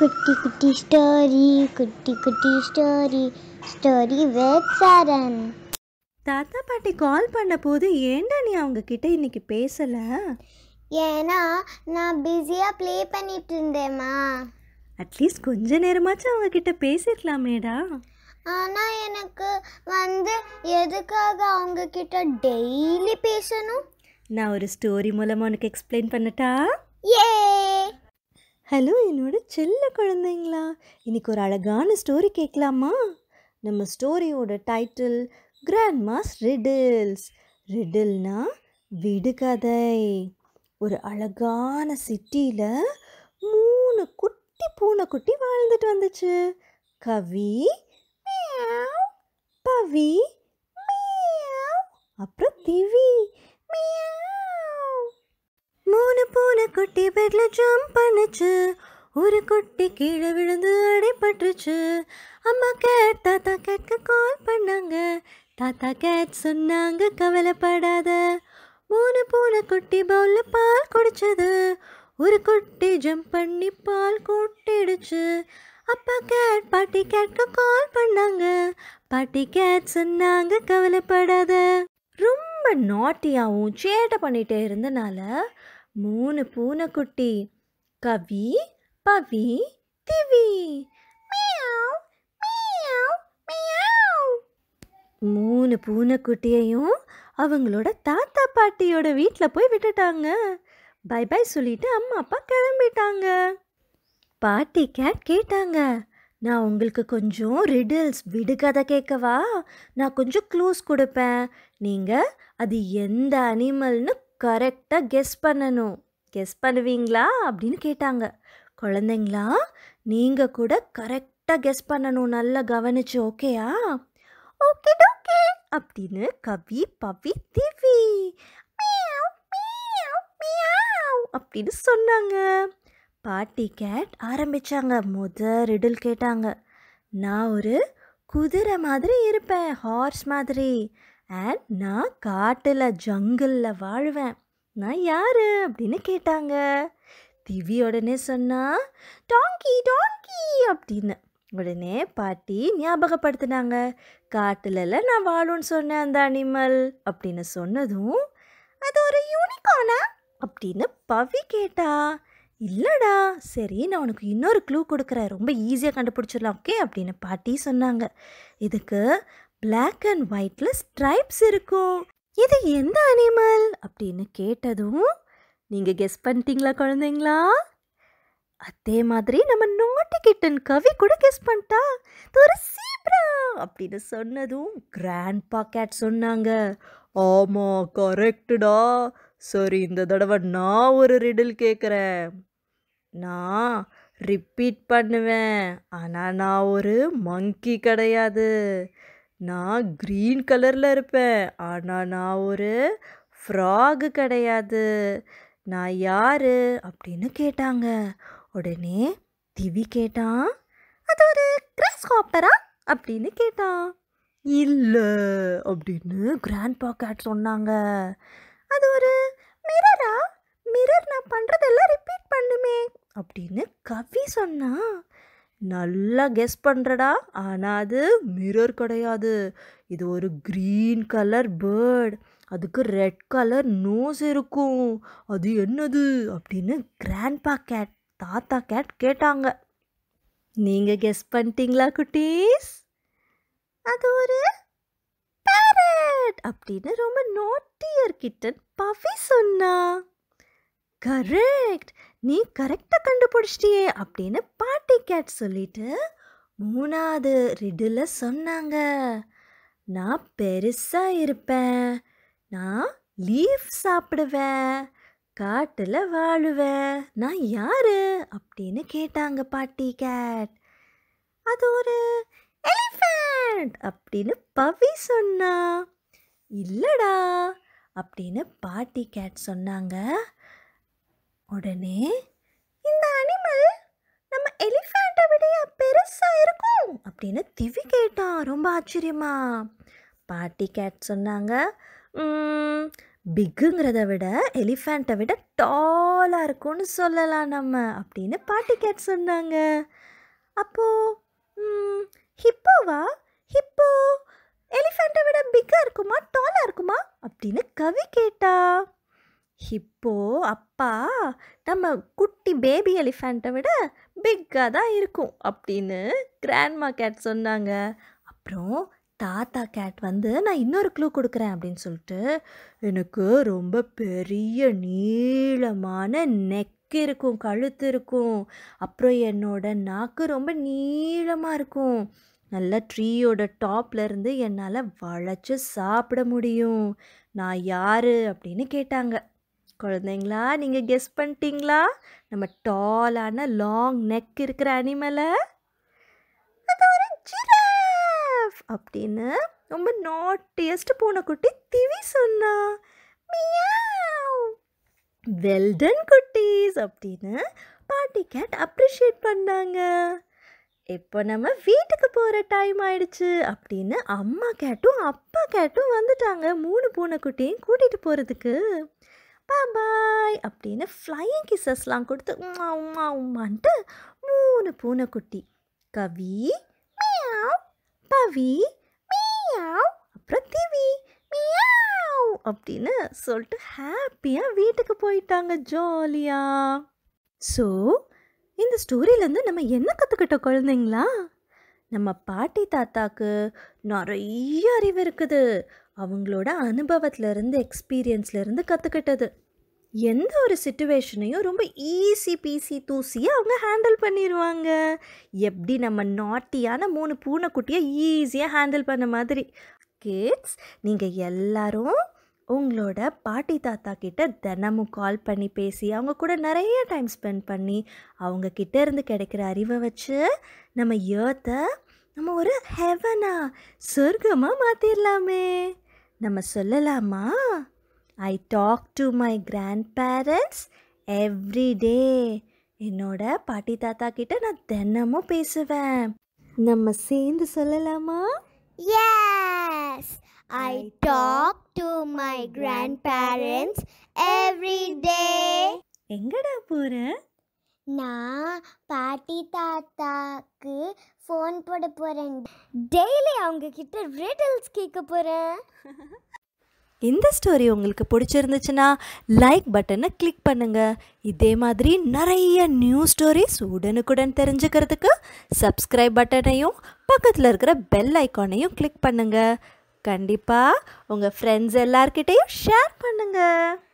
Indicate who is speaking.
Speaker 1: குட்டி குட்டி ஸ்டோரி குட்டி குட்டி ஸ்டோரி ஸ்டோரி வித் சரண் தாத்தா பாட்டி கால் பண்ண போது ஏண்டா நீ அவங்க கிட்ட இன்னைக்கு பேசல ஏன்னா நான் பிஸியாக ப்ளே பண்ணிட்டு இருந்தேம்மா அட்லீஸ்ட் கொஞ்ச நேரமாச்சும் அவங்க கிட்ட பேசிடலாமேடா ஆனால் எனக்கு வந்து எதுக்காக அவங்க கிட்ட டெய்லி பேசணும் நான் ஒரு ஸ்டோரி மூலமாக உனக்கு எக்ஸ்பிளைன் பண்ணட்டா ஏ ஹலோ என்னோட செல்ல குழந்தைங்களா இன்றைக்கி ஒரு அழகான ஸ்டோரி கேட்கலாமா நம்ம ஸ்டோரியோட டைட்டில் கிராண்ட் மாஸ் ரிடில்ஸ் ரிடில்னா விடுகதை ஒரு அழகான சிட்டியில் மூணு குட்டி பூனைக்குட்டி வாழ்ந்துட்டு வந்துச்சு கவி பவி அப்புறம் திவி மியா குட்டி பெட்ல ஜம்ப் பண்ணுச்சு ஒரு குட்டி கீழே விழுந்து அடைபட்டுருச்சு அம்மா கேட் தாத்தா கேட்க கால் பண்ணாங்க தாத்தா கேட் சொன்னாங்க கவலைப்படாத மூணு பூனை குட்டி பவுல்ல பால் குடிச்சது ஒரு குட்டி ஜம்ப் பண்ணி பால் கொட்டிடுச்சு அப்பா கேட் பாட்டி கேட்க கால் பண்ணாங்க பாட்டி கேட் சொன்னாங்க கவலைப்படாத ரொம்ப நாட்டியாகவும் சேட்டை பண்ணிகிட்டே இருந்தனால மூணு பூனைக்குட்டி கவி பவி திவி மூணு பூனைக்குட்டியையும் அவங்களோட தாத்தா பாட்டியோட வீட்டில் போய் விட்டுட்டாங்க பை பை சொல்லிட்டு அம்மா அப்பா கிளம்பிட்டாங்க பாட்டி கேட் கேட்டாங்க நான் உங்களுக்கு கொஞ்சம் ரிடில்ஸ் விடுகதை கேட்கவா நான் கொஞ்சம் க்ளூஸ் கொடுப்பேன் நீங்கள் அது எந்த அனிமல்னு கரெக்டாக கெஸ் பண்ணணும் கெஸ் பண்ணுவீங்களா அப்படின்னு கேட்டாங்க குழந்தைங்களா நீங்கள் கூட கரெக்டாக கெஸ் பண்ணணும் நல்லா கவனிச்சு ஓகேயா ஓகே ஓகே அப்படின்னு கவி பவி திவி அப்படின்னு சொன்னாங்க பாட்டி கேட் ஆரம்பித்தாங்க முத ரிடில் கேட்டாங்க நான் ஒரு குதிரை மாதிரி இருப்பேன் ஹார்ஸ் மாதிரி அண்ட் நான் காட்டில் ஜங்கிளில் வாழ்வேன் நான் யார் அப்படின்னு கேட்டாங்க திவி உடனே சொன்னா டாங்கி டாங்கி அப்படின்னு உடனே பாட்டி ஞாபகப்படுத்தினாங்க காட்டிலெல்லாம் நான் வாழும்னு சொன்னேன் அந்த அனிமல் அப்படின்னு சொன்னதும் அது ஒரு யூனிகானா அப்படின்னு பவி கேட்டா இல்லைடா சரி நான் உனக்கு இன்னொரு க்ளூ கொடுக்குறேன் ரொம்ப ஈஸியாக கண்டுபிடிச்சிடலாம் ஓகே அப்படின்னு பாட்டி சொன்னாங்க இதுக்கு பிளாக் அண்ட் ஒயிட்ல ஸ்ட்ரைப்ஸ் இருக்கும் இது எந்த அனிமல் அப்படின்னு கேட்டதும் நீங்கள் கெஸ் பண்ணிட்டீங்களா குழந்தைங்களா அதே மாதிரி நம்ம நோட்டி கிட்டன் கவி கூட கெஸ் பண்ணிட்டா ஒரு சீப்ரா அப்படின்னு சொன்னதும் கிராண்ட் பாக்கெட் சொன்னாங்க ஆமா கரெக்டுடா சரி இந்த தடவை நான் ஒரு ரிடில் கேட்குறேன் நான் ரிப்பீட் பண்ணுவேன் ஆனால் நான் ஒரு மங்கி கிடையாது நான் க்ரீன் கலரில் இருப்பேன் ஆனால் நான் ஒரு ஃப்ராகு கிடையாது நான் யார் அப்படின்னு கேட்டாங்க உடனே திவி கேட்டான் அது ஒரு கிராஸ் காப்பரா அப்படின்னு கேட்டான் இல்லை அப்படின்னு கிராண்ட் பாக்கெட் சொன்னாங்க அது ஒரு மிரரா மிரர் நான் பண்ணுறதெல்லாம் ரிப்பீட் பண்ணுமே அப்படின்னு கவி சொன்னான் நல்லா கெஸ் பண்ணுறடா ஆனால் அது மிரர் கிடையாது இது ஒரு க்ரீன் கலர் பேர்ட் அதுக்கு ரெட் கலர் நோஸ் இருக்கும் அது என்னது அப்படின்னு கிராண்ட்பா கேட் தாத்தா கேட் கேட்டாங்க நீங்கள் கெஸ் பண்ணிட்டீங்களா குட்டீஸ் அது ஒரு பேரட் அப்படின்னு ரொம்ப நோட்டியர் கிட்டன் பஃபி சொன்னா கரெக்ட் நீ கரெக்டாக கண்டுபிடிச்சிட்டியே அப்படின்னு பாட்டி கேட் சொல்லிட்டு மூணாவது ரிடில் சொன்னாங்க நான் பெருசாக இருப்பேன் நான் லீஃப் சாப்பிடுவேன் காட்டில் வாழுவேன் நான் யார் அப்படின்னு கேட்டாங்க பாட்டி கேட் அது ஒரு எலிஃபண்ட் அப்படின்னு பவி சொன்னா இல்லடா அப்படின்னு பாட்டி கேட் சொன்னாங்க உடனே இந்த அனிமல் நம்ம எலிஃபேண்ட்டை விட பெருசாக இருக்கும் அப்படின்னு திவி கேட்டான் ரொம்ப ஆச்சரியமா பாட்டி கேட் சொன்னாங்க பிக்குங்கிறத விட எலிஃபேண்ட்டை விட டாலாக இருக்கும்னு சொல்லலாம் நம்ம அப்படின்னு பாட்டி கேட் சொன்னாங்க அப்போது ஹிப்போவா ஹிப்போ எலிஃபேண்ட்டை விட பிக்காக இருக்குமா டாலாக இருக்குமா அப்படின்னு கவி கேட்டா இப்போ அப்பா நம்ம குட்டி பேபி எலிஃபண்ட்டை விட பிக்காக தான் இருக்கும் அப்படின்னு கிராண்ட்மா கேட் சொன்னாங்க அப்புறம் தாத்தா கேட் வந்து நான் இன்னொரு க்ளூ கொடுக்குறேன் அப்படின்னு சொல்லிட்டு எனக்கு ரொம்ப பெரிய நீளமான நெக் இருக்கும் கழுத்து இருக்கும் அப்புறம் என்னோட நாக்கு ரொம்ப நீளமாக இருக்கும் நல்ல ட்ரீயோட டாப்லேருந்து என்னால் வளைச்சி சாப்பிட முடியும் நான் யார் அப்படின்னு கேட்டாங்க குழந்தைங்களா நீங்கள் கெஸ் பண்ணிட்டீங்களா நம்ம டாலான லாங் நெக் இருக்கிற அனிமலை அது ஒரு ஜிராஃப் அப்படின்னு ரொம்ப நாட்டியஸ்ட் பூனைக்குட்டி திவி சொன்னா வெல்டன் குட்டீஸ் அப்படின்னு பாட்டி கேட் அப்ரிஷியேட் பண்ணாங்க இப்போ நம்ம வீட்டுக்கு போகிற டைம் ஆயிடுச்சு அப்படின்னு அம்மா கேட்டும் அப்பா கேட்டும் வந்துட்டாங்க மூணு பூனைக்குட்டியும் கூட்டிகிட்டு போகிறதுக்கு பா பாய் அப்படின்னு ஃப்ளையிங் கிசஸ்லாம் கொடுத்து உமா உமா உமான்ட்டு மூணு பூனைக்குட்டி கவி மியாவ் பவி மியாவ் அப்புறம் திவி மியாவ் அப்படின்னு சொல்லிட்டு ஹாப்பியாக வீட்டுக்கு போயிட்டாங்க ஜாலியாக ஸோ இந்த ஸ்டோரியிலேருந்து நம்ம என்ன கற்றுக்கிட்ட குழந்தைங்களா நம்ம பாட்டி தாத்தாக்கு நிறைய அறிவு இருக்குது அவங்களோட அனுபவத்திலேருந்து எக்ஸ்பீரியன்ஸ்லேருந்து கற்றுக்கிட்டது எந்த ஒரு சுச்சுவேஷனையும் ரொம்ப ஈஸி பீசி தூசியாக அவங்க ஹேண்டில் பண்ணிடுவாங்க எப்படி நம்ம நாட்டியான மூணு பூனைக்குட்டியை ஈஸியாக ஹேண்டில் பண்ண மாதிரி கிட்ஸ் நீங்கள் எல்லாரும் உங்களோட பாட்டி தாத்தா கிட்ட தினமும் கால் பண்ணி பேசி அவங்க கூட நிறைய டைம் ஸ்பெண்ட் பண்ணி அவங்க கிட்டே இருந்து கிடைக்கிற அறிவை வச்சு நம்ம ஏத்தை நம்ம ஒரு ஹெவனாக சொர்க்கமாக மாற்றிடலாமே நம்ம சொல்லலாமா I talk to my grandparents every day என்னோட பாட்டி தாத்தா கிட்ட நான் தினமும் பேசுவேன் நம்ம சேர்ந்து சொல்லலாமா yes I talk to my grandparents every day எங்கடா போற நான் பாட்டி தாத்தாக்கு ஃபோன் போட போகிறேன் டெய்லி அவங்க கிட்ட ரிடல்ஸ் கேட்க போகிறேன் இந்த ஸ்டோரி உங்களுக்கு பிடிச்சிருந்துச்சுன்னா லைக் பட்டனை கிளிக் பண்ணுங்கள் இதே மாதிரி நிறைய நியூ ஸ்டோரிஸ் உடனுக்குடன் தெரிஞ்சுக்கிறதுக்கு சப்ஸ்கிரைப் பட்டனையும் பக்கத்தில் இருக்கிற பெல் ஐக்கானையும் கிளிக் பண்ணுங்கள் கண்டிப்பாக உங்கள் ஃப்ரெண்ட்ஸ் எல்லார்கிட்டேயும் ஷேர் பண்ணுங்கள்